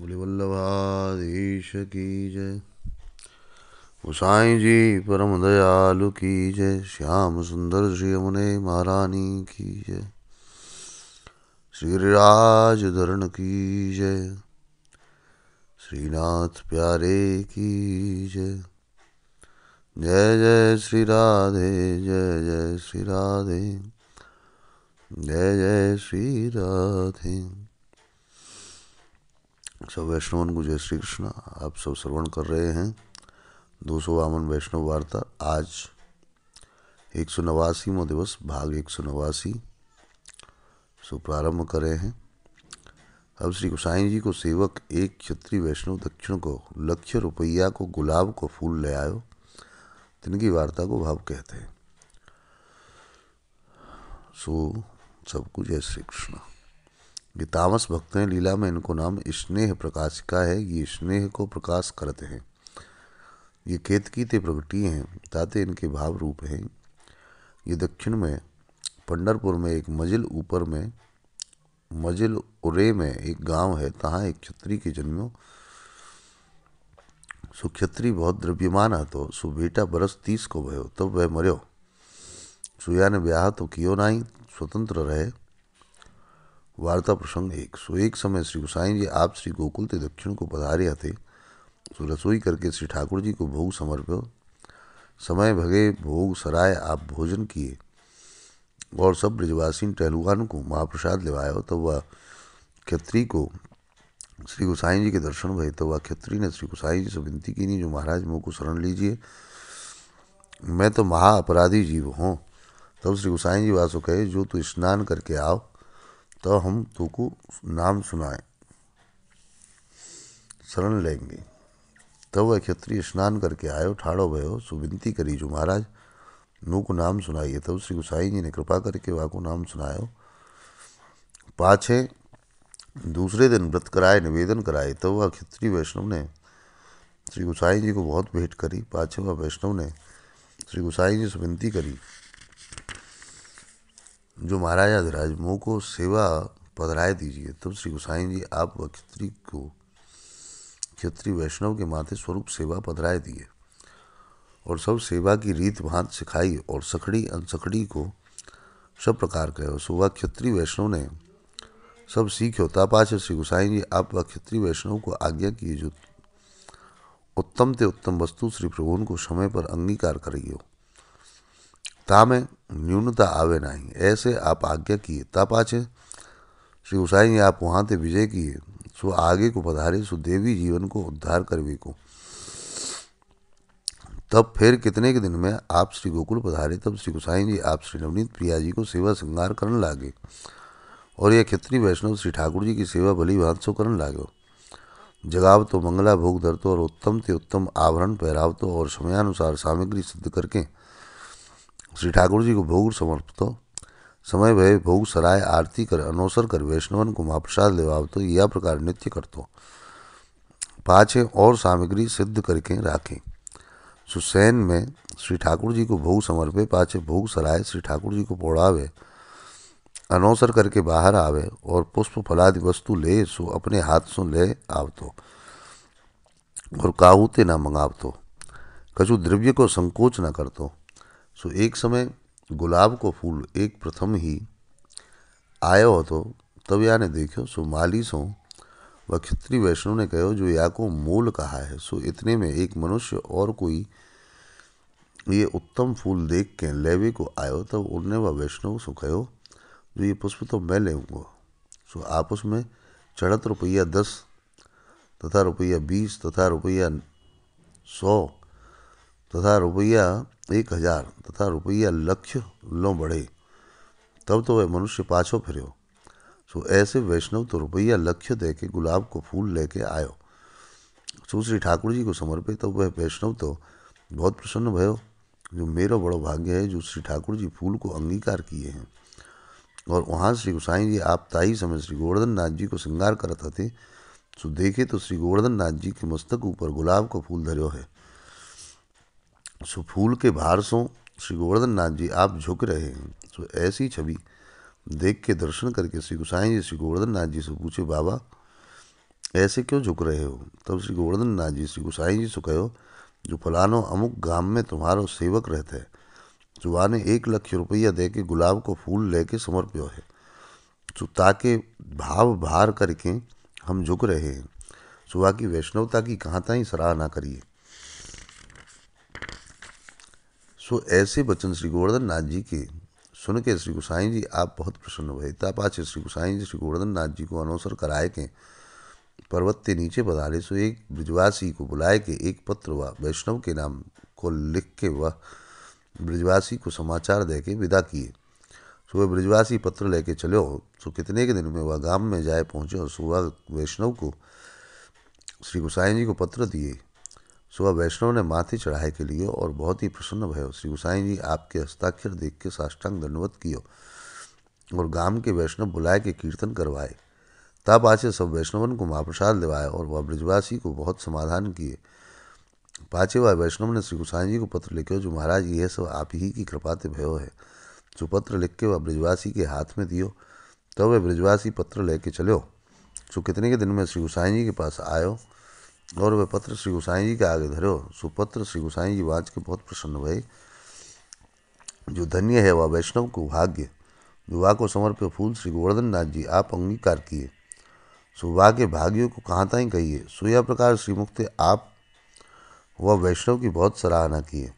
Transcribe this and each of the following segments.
बोले वल्लभाधीश की जय गोसाई जी परम दयालु की जय श्याम सुंदर श्री अमुने महारानी की जय श्रीराज धरण की जय श्रीनाथ प्यारे की जय जय जय श्री राधे जय जय श्री राधे जय जय श्री राधे सब वैष्णवन को जय श्री कृष्ण आप सब श्रवण कर रहे हैं दो सौ बावन वैष्णव वार्ता आज एक सौ नवासीवा दिवस भाग एक सौ नवासी सो प्रारंभ करे हैं अब श्री गोसाई जी को सेवक एक क्षत्रिय वैष्णव दक्षिण को लक्ष्य रुपया को गुलाब को फूल ले आयो तिनकी वार्ता को भाव कहते हैं सो सबको जय श्री कृष्ण ये तामस भक्त हैं लीला में इनको नाम स्नेह प्रकाशिका है ये स्नेह को प्रकाश करते हैं ये केतकी ते प्रगति हैं ताते इनके भाव रूप हैं ये दक्षिण में पंडरपुर में एक मजिल ऊपर में मजिल उरे में एक गांव है तहाँ एक छत्री के जन्मो सो बहुत द्रव्यमान हतो तो बेटा बरस तीस को भयो तब वह मर्यो सुया ने ब्याह तो कियो नहीं स्वतंत्र रहे वार्ता प्रसंग एक सो एक समय श्री गोसाई जी आप श्री गोकुल थे दक्षिण को पधारे थे सो रसोई करके श्री ठाकुर जी को भोग समर्प्य समय भगे भोग सराय आप भोजन किए और सब ब्रजवासी टहलुआन को महाप्रसाद लेवाया तब तो वह खत्री को श्री गोसाई जी के दर्शन भये तो वह खत्री ने श्री गोसाई जी से विनती की नहीं जो महाराज मुँह को शरण लीजिए मैं तो महा अपराधी जीव हूँ तब श्री गोसाई जी वासु कहे जो तू स्नान करके आओ तो हम तुमको नाम सुनाए शरण लेंगे तब वह क्षत्रिय स्नान करके आयो ठाड़ो भयो सुविनती करी जो महाराज नू को नाम सुनाइए तब श्री गुसाई जी ने कृपा करके वहाँ को नाम सुनायो पाछे दूसरे दिन व्रत कराए निवेदन कराए तब वह क्षत्रिय वैष्णव ने श्री गुसाई जी को बहुत भेंट करी पाछे वह वैष्णव ने श्री गुसाई जी से विनती करी जो महाराजा धीराज मोह को सेवा पधराए दीजिए तब श्री गोसाई जी आप व को क्षत्रिय वैष्णव के माथे स्वरूप सेवा पधराए दिए और सब सेवा की रीत भांत सिखाई और सखड़ी अनसखड़ी को सब प्रकार कहे सुबह क्षत्रिय वैष्णव ने सब सीख होता पाच श्री गोसाई जी आप व क्षत्रिय वैष्णव को आज्ञा की जो उत्तम ते उत्तम वस्तु श्री प्रभुन को समय पर अंगीकार करियो न्यूनता आवे ना ही ऐसे आप आज्ञा किए तापाचे श्री उषाई ने आप वहाँ ते विजय किए सो आगे को पधारे सो देवी जीवन को उद्धार करवे को तब फिर कितने के दिन में आप श्री गोकुल पधारे तब श्री गुसाई जी आप श्री नवनीत प्रिया जी को सेवा श्रृंगार करने लागे और यह खित्री वैष्णव श्री ठाकुर जी की सेवा भली भांसो करने लागे जगाव तो मंगला भोग धरतो और उत्तम ते उत्तम आवरण पहरावतो और समयानुसार सामग्री सिद्ध करके श्री ठाकुर जी को भोग समर्पित समय भय भोग सराय आरती कर अनोसर कर वैष्णवन को महाप्रसाद लेवावतो यह प्रकार नित्य करतो पाछे और सामग्री सिद्ध करके राखें सुसैन में श्री ठाकुर जी को भोग समर्पे पाछे भोग सराय श्री ठाकुर जी को पौड़ावे अनौसर करके बाहर आवे और पुष्प फलादि वस्तु ले सो अपने हाथ सो ले आवतो और काहूते ना मंगावतो कछु द्रव्य को संकोच कर करतो सो एक समय गुलाब को फूल एक प्रथम ही आयो हो तो तब या ने देखो सो हो व क्षत्रिय वैष्णव ने कहो जो या को मूल कहा है सो इतने में एक मनुष्य और कोई ये उत्तम फूल देख के लेवे को आयो तब उनने वह वैष्णव सो कहो जो ये पुष्प तो मैं लेगा सो आप उसमें चढ़त रुपया दस तथा रुपया बीस तथा रुपया सौ तथा रुपया एक हज़ार तथा रुपया लक्ष्य लो बढ़े तब तो वह मनुष्य पाछो फिर सो ऐसे वैष्णव तो रुपया लक्ष्य दे के गुलाब को फूल लेके आयो सो श्री ठाकुर जी को समर्पित तो वह वैष्णव तो बहुत प्रसन्न भयो जो मेरा बड़ो भाग्य है जो श्री ठाकुर जी फूल को अंगीकार किए हैं और वहाँ श्री गोसाई जी आप ताई समय श्री गोवर्धन नाथ जी को श्रृंगार करते थे सो देखे तो श्री गोवर्धन नाथ जी के मस्तक ऊपर गुलाब का फूल धरो है सो फूल के भार सो श्री गोवर्धन नाथ जी आप झुक रहे हैं सो ऐसी छवि देख के दर्शन करके श्री गोसाई जी श्री गोवर्धन नाथ जी से पूछे बाबा ऐसे क्यों झुक रहे हो तब श्री गोवर्धन नाथ जी श्री गोसाई जी से कहो जो फलानो अमुक गांव में तुम्हारो सेवक रहते है जो ने एक लक्ष रुपया दे के गुलाब को फूल लेके समर्प्य है सो ताके भाव भार करके हम झुक रहे हैं सुबह की वैष्णवता की कहाँ तई सराहना करिए सो ऐसे वचन श्री गोवर्धन नाथ जी के सुन के श्री गोसाई जी आप बहुत प्रसन्न हुए तपाच श्री गोसाई जी श्री गोवर्धन नाथ जी को अनुसर कराए के पर्वत के नीचे पधारे सो एक ब्रिजवासी को बुलाए के एक पत्र व वैष्णव के नाम को लिख के वह ब्रिजवासी को समाचार दे के विदा किए सो वह ब्रिजवासी पत्र लेके चलो सो कितने के दिन में वह गांव में जाए पहुँचे और सुबह वैष्णव को श्री गोसाई जी को पत्र दिए सुबह वैष्णव ने माथी चढ़ाए के लिए और बहुत ही प्रसन्न भयो श्री गुसाई जी आपके हस्ताक्षर देख के साष्टांग दंडवत कियो और गांव के वैष्णव बुलाए के कीर्तन करवाए तब आचे सब वैष्णवन को महाप्रसाद दिवाए और वह ब्रजवासी को बहुत समाधान किए पाचे वह वैष्णव ने श्री गुसाई जी को पत्र लिखो जो महाराज यह सब आप ही की कृपा से भयो है जो पत्र लिख के वह ब्रजवासी के हाथ में दियो तब तो वह ब्रजवासी पत्र लेके चलो जो कितने के दिन में श्री गुसाई जी के पास आयो और वे पत्र श्री गोसाई जी के आगे धरो सुपत्र श्री गोसाई जी वाच के बहुत प्रसन्न भाई जो धन्य है वह वैष्णव को भाग्य विवाह को समर्पित फूल श्री गोवर्धन नाथ जी आप अंगीकार किए सुवाह के भाग्यों को कहाँ ताई कहिए सूया प्रकार श्रीमुक्त आप वह वैष्णव की बहुत सराहना किए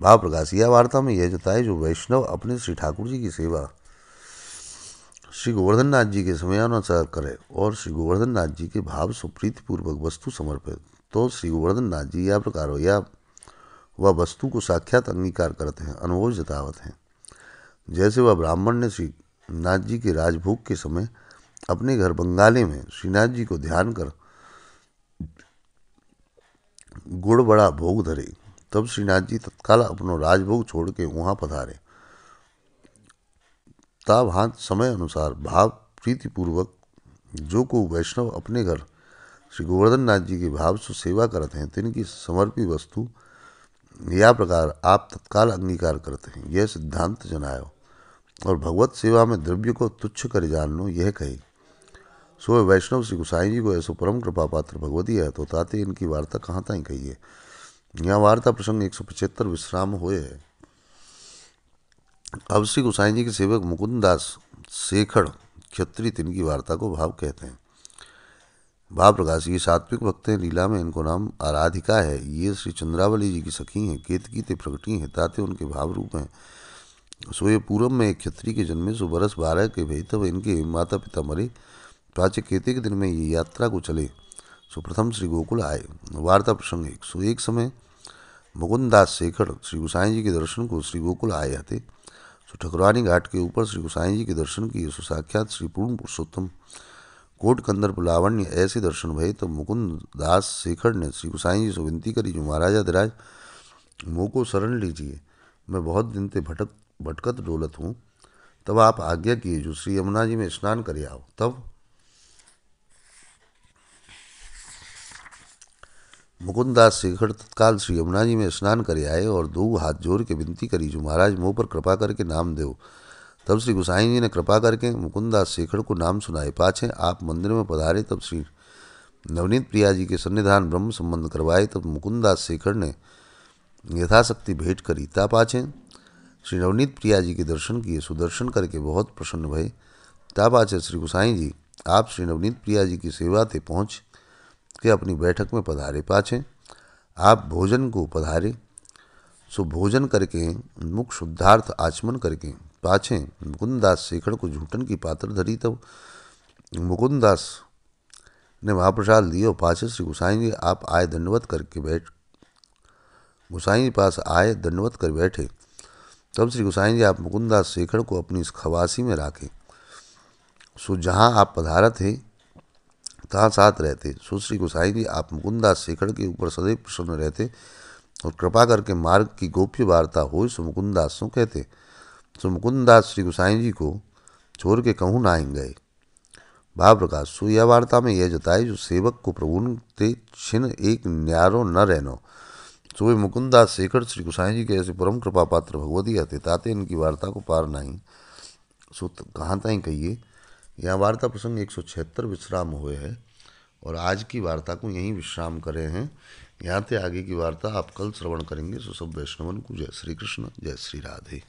भाव प्रकाश यह वार्ता में यह जताए जो वैष्णव अपने श्री ठाकुर जी की सेवा श्री गोवर्धन नाथ जी के समयानुसार करें और श्री गोवर्धन नाथ जी के भाव सुप्रीतिपूर्वक वस्तु समर्पित तो श्री गोवर्धन नाथ जी या प्रकार हो या वह वस्तु को साक्षात अंगीकार करते हैं अनुभव जतावत हैं जैसे वह ब्राह्मण ने श्री नाथ जी के राजभोग के समय अपने घर बंगाले में श्रीनाथ जी को ध्यान कर गुड़ बड़ा भोग धरे तब श्रीनाथ जी तत्काल अपनो राजभोग छोड़ के वहाँ पधारे ताब समय अनुसार भाव प्रीतिपूर्वक जो को वैष्णव अपने घर श्री गोवर्धन नाथ जी के भाव से सेवा करते हैं तिनकी समर्पित वस्तु या प्रकार आप तत्काल अंगीकार करते हैं यह सिद्धांत जनायो और भगवत सेवा में द्रव्य को तुच्छ कर जान लो यह कही सो वैष्णव श्री गुसाई जी को ऐसो परम कृपा पात्र भगवती है तो ताते इनकी वार्ता कहाँ तक कही है यह वार्ता प्रसंग एक सौ पचहत्तर विश्राम हुए है अब श्री गोसाई जी के सेवक मुकुंददास शेखर क्षत्रिय इनकी वार्ता को भाव कहते हैं भाव प्रकाश ये सात्विक भक्त हैं लीला में इनको नाम आराधिका है ये श्री चंद्रावली जी की सखी हैं केतकी ते प्रकटी हैं ताते उनके भाव रूप हैं सोए पूरम पूरब में एक क्षत्रिय के जन्मे सो बरस बारह के भई तब इनके माता पिता मरे प्राच्य केते के दिन में ये यात्रा को चले सो प्रथम श्री गोकुल आए वार्ता प्रसंग एक सो एक समय मुकुंददास शेखर श्री गोसाई जी के दर्शन को श्री गोकुल आए थे सो ठकुरानी घाट के ऊपर श्री गोसाई जी के दर्शन किए सो साक्षात श्री पूर्ण पुरुषोत्तम कोट कंदर लावण्य ऐसे दर्शन भये तो मुकुंद दास शेखर ने श्री गोसाई जी से विनती करी जो महाराजा दिराज मोको शरण लीजिए मैं बहुत दिन से भटक भटकत डोलत हूँ तब आप आज्ञा किए जो श्री यमुना जी में स्नान करे आओ तब मुकुंददास शेखर तत्काल श्री यमुना जी में स्नान कर आए और दो हाथ जोड़ के विनती करी जो महाराज मुँह पर कृपा करके नाम देव तब श्री गुसाई जी ने कृपा करके मुकुंददास शेखर को नाम सुनाए पाछे आप मंदिर में पधारे तब श्री नवनीत प्रिया जी के सन्निधान ब्रह्म संबंध करवाए तब मुकुंददास शेखर ने यथाशक्ति भेंट करी ता पाछे श्री नवनीत प्रिया जी के दर्शन किए सुदर्शन करके बहुत प्रसन्न भय ता पाछे श्री गुसाई जी आप श्री नवनीत प्रिया जी की सेवा थे पहुँच कि अपनी बैठक में पधारे पाछे आप भोजन को पधारे सो भोजन करके मुख शुद्धार्थ आचमन करके पाछे मुकुंददास शेखर को झूठन की पात्र धरी तब मुकुंददास ने महाप्रसाद और पाछे श्री गुसाई जी आप आए दंडवत करके बैठ गोसाई पास आए दंडवत कर बैठे तब श्री गुसाई जी आप मुकुंददास शेखर को अपनी इस खवासी में राखे सो जहाँ आप पधारत है कहाँ साथ रहते सुश्री गोसाई जी आप मुकुंदा शेखर के ऊपर सदैव प्रसन्न रहते और कृपा करके मार्ग की गोप्य वार्ता हो सो मुकुंदास सु कहते सो मुकुंदास श्री गोसाई जी को छोड़ के कहूँ नाइन गए भाव प्रकाश सो यह वार्ता में यह जताए जो सेवक को प्रभु ते छिन एक न्यारो न रहनो सो वे मुकुंदास शेखर श्री गोसाई जी के ऐसे परम कृपा पात्र भगवती आते ताते इनकी वार्ता को पार नाई सो कहाँ तय कहिए यह वार्ता प्रसंग एक सौ छिहत्तर विश्राम हुए है और आज की वार्ता को यहीं विश्राम करे हैं यहाँ से आगे की वार्ता आप कल श्रवण करेंगे सो सब वैष्णवन को जय श्री कृष्ण जय श्री राधे